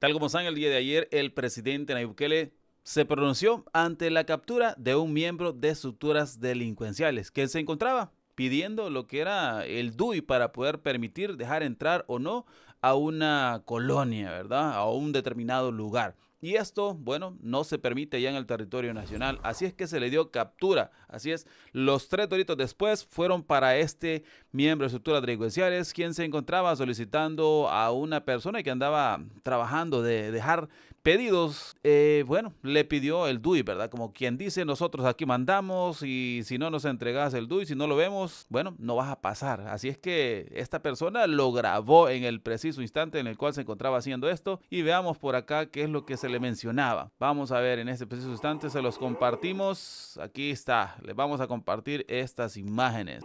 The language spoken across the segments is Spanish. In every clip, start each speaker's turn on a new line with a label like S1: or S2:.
S1: Tal como saben, el día de ayer el presidente Nayib Bukele se pronunció ante la captura de un miembro de estructuras delincuenciales que se encontraba pidiendo lo que era el DUI para poder permitir dejar entrar o no a una colonia, ¿verdad? A un determinado lugar. Y esto, bueno, no se permite ya en el territorio nacional. Así es que se le dio captura. Así es, los tres toritos después fueron para este miembro de estructura delincuenciales, quien se encontraba solicitando a una persona que andaba trabajando de dejar pedidos, eh, bueno, le pidió el DUI, ¿verdad? Como quien dice, nosotros aquí mandamos y si no nos entregas el DUI, si no lo vemos, bueno, no vas a pasar. Así es que esta persona lo grabó en el preciso instante en el cual se encontraba haciendo esto y veamos por acá qué es lo que se le mencionaba. Vamos a ver, en este preciso instante se los compartimos. Aquí está, les vamos a compartir estas imágenes.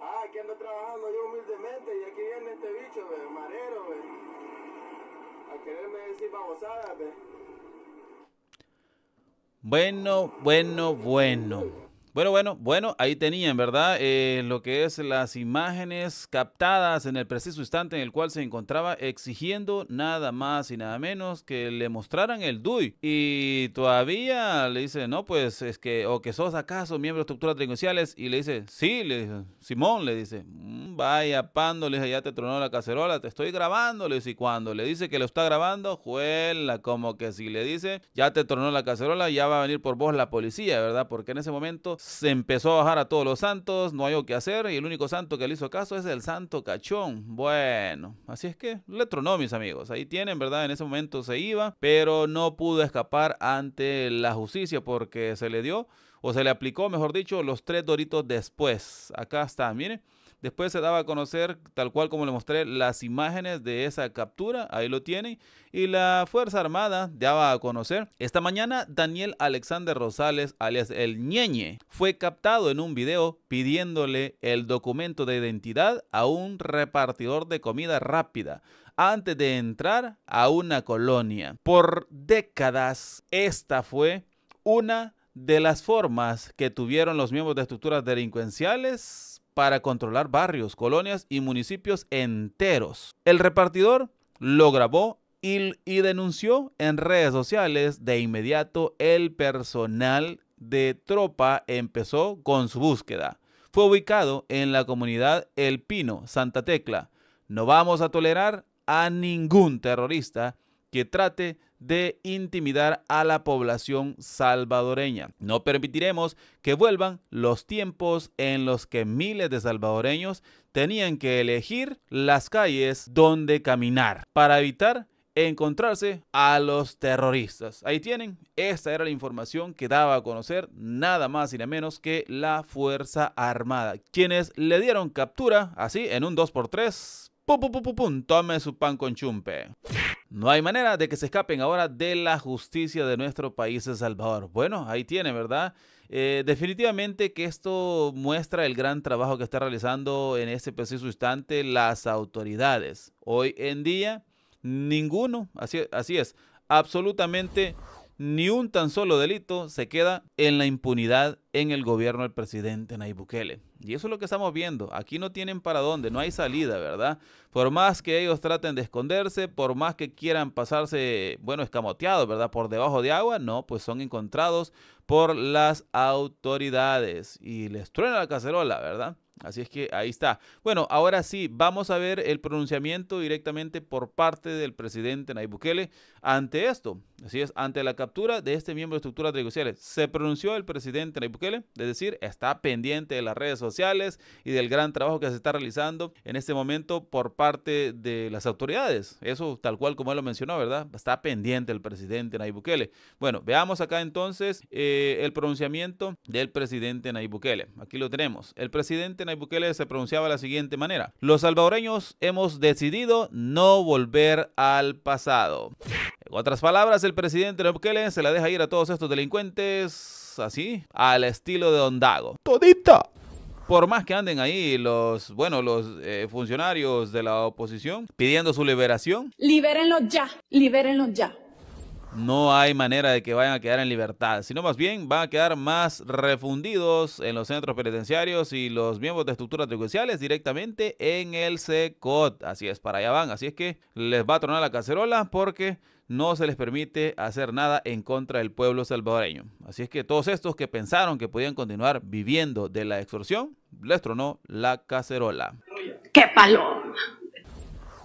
S1: Ah, aquí ando trabajando yo humildemente y aquí viene este bicho, ve, marero, A quererme decir babosadas, ve. Bueno, bueno, bueno. Bueno, bueno, bueno, ahí tenían, ¿verdad? Eh, lo que es las imágenes captadas en el preciso instante en el cual se encontraba exigiendo nada más y nada menos que le mostraran el DUI. Y todavía le dice, no, pues es que, o que sos acaso miembro de estructuras delincuenciales. Y le dice, sí, le dice, Simón, le dice, vaya pándoles, ya te tronó la cacerola, te estoy grabándoles. Y cuando le dice que lo está grabando, juela, como que si le dice, ya te tronó la cacerola, ya va a venir por vos la policía, ¿verdad? Porque en ese momento se empezó a bajar a todos los santos, no hay algo que hacer, y el único santo que le hizo caso es el santo cachón. Bueno, así es que le tronó, mis amigos. Ahí tienen, ¿verdad? En ese momento se iba, pero no pudo escapar ante la justicia porque se le dio o se le aplicó, mejor dicho, los tres doritos después. Acá está, miren. Después se daba a conocer, tal cual como le mostré, las imágenes de esa captura, ahí lo tienen, y la Fuerza Armada daba a conocer. Esta mañana, Daniel Alexander Rosales, alias el Ñeñe, fue captado en un video pidiéndole el documento de identidad a un repartidor de comida rápida antes de entrar a una colonia. Por décadas, esta fue una de las formas que tuvieron los miembros de estructuras delincuenciales para controlar barrios, colonias y municipios enteros. El repartidor lo grabó y, denunció en redes sociales. De inmediato el personal de tropa empezó con su búsqueda. Fue ubicado en la comunidad El Pino, Santa Tecla. No vamos a tolerar a ningún terrorista que trate de intimidar a la población salvadoreña. No permitiremos que vuelvan los tiempos en los que miles de salvadoreños tenían que elegir las calles donde caminar para evitar encontrarse a los terroristas. Ahí tienen, esta era la información que daba a conocer nada más y nada menos que la Fuerza Armada, quienes le dieron captura así en un 2x3. Pum, pum, pum, pum, pum, tome su pan con chumpe. No hay manera de que se escapen ahora de la justicia de nuestro país, El Salvador. Bueno, ahí tiene, ¿verdad? Eh, definitivamente que esto muestra el gran trabajo que está realizando en este preciso instante las autoridades. Hoy en día, ninguno, así, así es, absolutamente ni un tan solo delito se queda en la impunidad en el gobierno del presidente Nayib Bukele. Y eso es lo que estamos viendo. Aquí no tienen para dónde, no hay salida, ¿verdad? Por más que ellos traten de esconderse, por más que quieran pasarse, bueno, escamoteados, ¿verdad? Por debajo de agua, no, pues son encontrados por las autoridades y les truena la cacerola, ¿verdad? Así es que ahí está. Bueno, ahora sí, vamos a ver el pronunciamiento directamente por parte del presidente Nayib Bukele ante esto. Así es, ante la captura de este miembro de estructuras negociales. Se pronunció el presidente Nayib Bukele, es decir, está pendiente de las redes sociales y del gran trabajo que se está realizando en este momento por parte de las autoridades. Eso tal cual como él lo mencionó, ¿verdad? Está pendiente el presidente Nayib Bukele. Bueno, veamos acá entonces eh, el pronunciamiento del presidente Nayib Bukele. Aquí lo tenemos. El presidente Nayib se pronunciaba de la siguiente manera. Los salvadoreños hemos decidido no volver al pasado. En otras palabras, el presidente Nayib se la deja ir a todos estos delincuentes así, al estilo de Ondago. ¡Todita! por más que anden ahí los, bueno, los eh, funcionarios de la oposición pidiendo su liberación. Libérenlos ya, libérenlos ya no hay manera de que vayan a quedar en libertad, sino más bien van a quedar más refundidos en los centros penitenciarios y los miembros de estructuras judiciales directamente en el SECOT. Así es, para allá van. Así es que les va a tronar la cacerola porque no se les permite hacer nada en contra del pueblo salvadoreño. Así es que todos estos que pensaron que podían continuar viviendo de la extorsión, les tronó la cacerola. ¡Qué palo!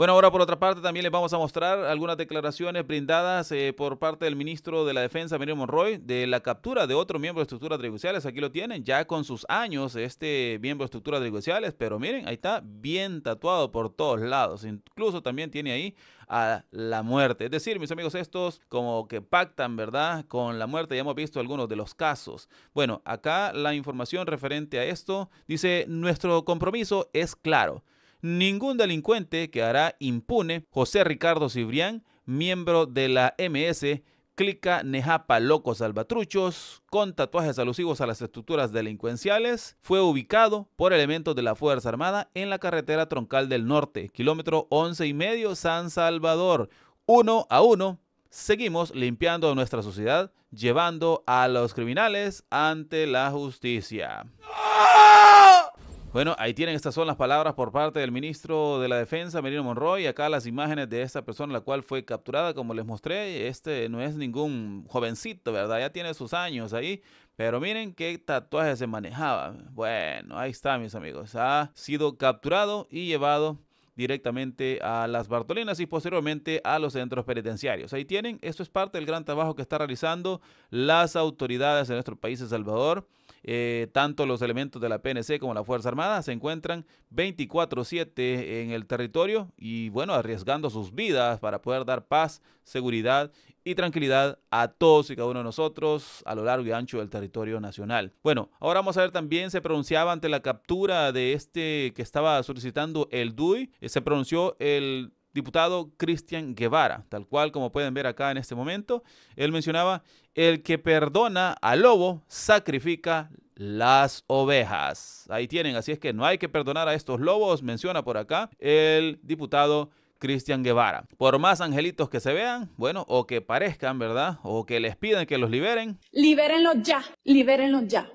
S1: Bueno, ahora por otra parte también les vamos a mostrar algunas declaraciones brindadas eh, por parte del ministro de la Defensa, Miriam Monroy, de la captura de otro miembro de estructuras tributarias. Aquí lo tienen, ya con sus años, este miembro de estructuras tributarias, pero miren, ahí está bien tatuado por todos lados. Incluso también tiene ahí a la muerte. Es decir, mis amigos, estos como que pactan, ¿verdad? Con la muerte, ya hemos visto algunos de los casos. Bueno, acá la información referente a esto dice, nuestro compromiso es claro ningún delincuente quedará impune. José Ricardo Cibrián, miembro de la MS, clica Nejapa Locos Salvatruchos, con tatuajes alusivos a las estructuras delincuenciales, fue ubicado por elementos de la Fuerza Armada en la carretera troncal del norte, kilómetro 11 y medio, San Salvador. Uno a uno, seguimos limpiando nuestra sociedad, llevando a los criminales ante la justicia. ¡Ah! Bueno, ahí tienen, estas son las palabras por parte del ministro de la Defensa, Merino Monroy. Acá las imágenes de esta persona, la cual fue capturada, como les mostré. Este no es ningún jovencito, ¿verdad? Ya tiene sus años ahí. Pero miren qué tatuaje se manejaba. Bueno, ahí está, mis amigos. Ha sido capturado y llevado directamente a las Bartolinas y posteriormente a los centros penitenciarios. Ahí tienen, esto es parte del gran trabajo que están realizando las autoridades de nuestro país, El Salvador eh, tanto los elementos de la PNC como la Fuerza Armada se encuentran 24/7 en el territorio y bueno, arriesgando sus vidas para poder dar paz, seguridad y tranquilidad a todos y cada uno de nosotros a lo largo y ancho del territorio nacional. Bueno, ahora vamos a ver también, se pronunciaba ante la captura de este que estaba solicitando el DUI, eh, se pronunció el diputado Cristian Guevara, tal cual como pueden ver acá en este momento. Él mencionaba, el que perdona al lobo sacrifica las ovejas. Ahí tienen, así es que no hay que perdonar a estos lobos, menciona por acá el diputado Cristian Guevara. Por más angelitos que se vean, bueno, o que parezcan, ¿verdad? O que les piden que los liberen. Libérenlos ya, libérenlos ya.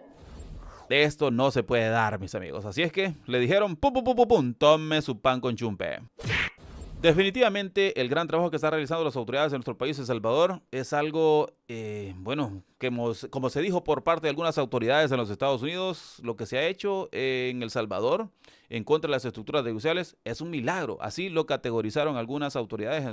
S1: De esto no se puede dar, mis amigos. Así es que le dijeron, pum, pum, pum, pum, pum, tome su pan con chumpe. Definitivamente el gran trabajo que están realizando las autoridades de nuestro país, El Salvador, es algo, eh, bueno, que hemos, como se dijo por parte de algunas autoridades en los Estados Unidos, lo que se ha hecho en El Salvador en contra de las estructuras judiciales es un milagro. Así lo categorizaron algunas autoridades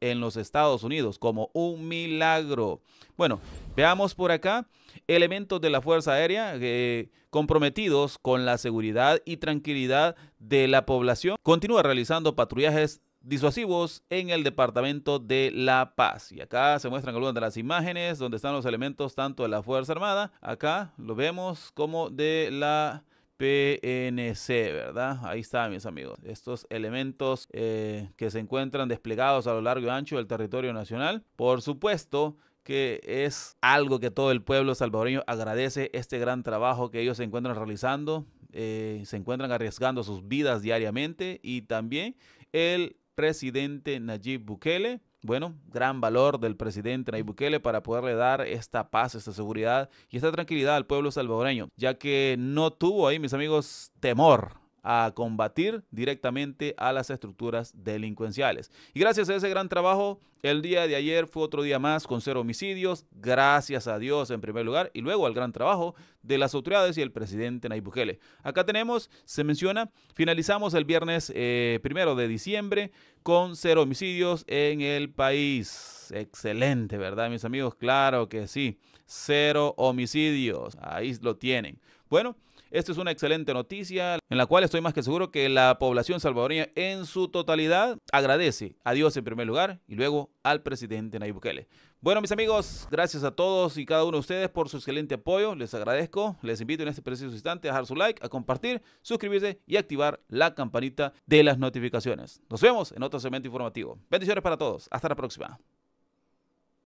S1: en los, Estados Unidos como un milagro. Bueno, veamos por acá elementos de la Fuerza Aérea eh, comprometidos con la seguridad y tranquilidad de la población. Continúa realizando patrullajes disuasivos en el departamento de La Paz. Y acá se muestran algunas de las imágenes donde están los elementos tanto de la Fuerza Armada, acá lo vemos, como de la PNC, ¿verdad? Ahí está, mis amigos. Estos elementos eh, que se encuentran desplegados a lo largo y ancho del territorio nacional. Por supuesto que es algo que todo el pueblo salvadoreño agradece este gran trabajo que ellos se encuentran realizando, eh, se encuentran arriesgando sus vidas diariamente y también el presidente Nayib Bukele bueno, gran valor del presidente Nayib Bukele para poderle dar esta paz, esta seguridad y esta tranquilidad al pueblo salvadoreño, ya que no tuvo ahí, mis amigos, temor a combatir directamente a las estructuras delincuenciales. Y gracias a ese gran trabajo, el día de ayer fue otro día más con cero homicidios, gracias a Dios en primer lugar, y luego al gran trabajo de las autoridades y el presidente Nayib Bukele. Acá tenemos, se menciona, finalizamos el viernes eh, primero de diciembre con cero homicidios en el país. Excelente, ¿verdad, mis amigos? Claro que sí, cero homicidios, ahí lo tienen. Bueno, esta es una excelente noticia en la cual estoy más que seguro que la población salvadoreña en su totalidad agradece a Dios en primer lugar y luego al presidente Nayib Bukele. Bueno, mis amigos, gracias a todos y cada uno de ustedes por su excelente apoyo. Les agradezco. Les invito en este preciso instante a dejar su like, a compartir, suscribirse y activar la campanita de las notificaciones. Nos vemos en otro segmento informativo. Bendiciones para todos. Hasta la próxima.